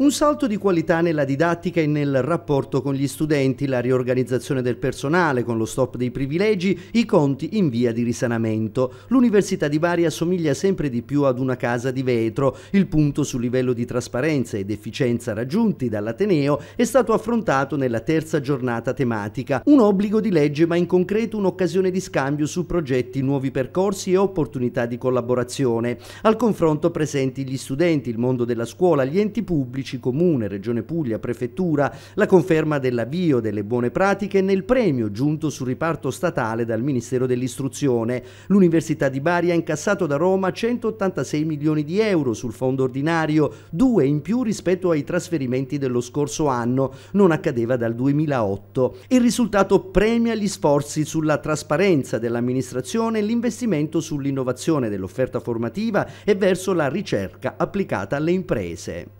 Un salto di qualità nella didattica e nel rapporto con gli studenti, la riorganizzazione del personale con lo stop dei privilegi, i conti in via di risanamento. L'Università di Bari assomiglia sempre di più ad una casa di vetro. Il punto sul livello di trasparenza ed efficienza raggiunti dall'Ateneo è stato affrontato nella terza giornata tematica. Un obbligo di legge ma in concreto un'occasione di scambio su progetti, nuovi percorsi e opportunità di collaborazione. Al confronto presenti gli studenti, il mondo della scuola, gli enti pubblici, sindaci, comune, regione Puglia, prefettura, la conferma dell'avvio delle buone pratiche nel premio giunto sul riparto statale dal Ministero dell'Istruzione. L'Università di Bari ha incassato da Roma 186 milioni di euro sul fondo ordinario, due in più rispetto ai trasferimenti dello scorso anno, non accadeva dal 2008. Il risultato premia gli sforzi sulla trasparenza dell'amministrazione e l'investimento sull'innovazione dell'offerta formativa e verso la ricerca applicata alle imprese.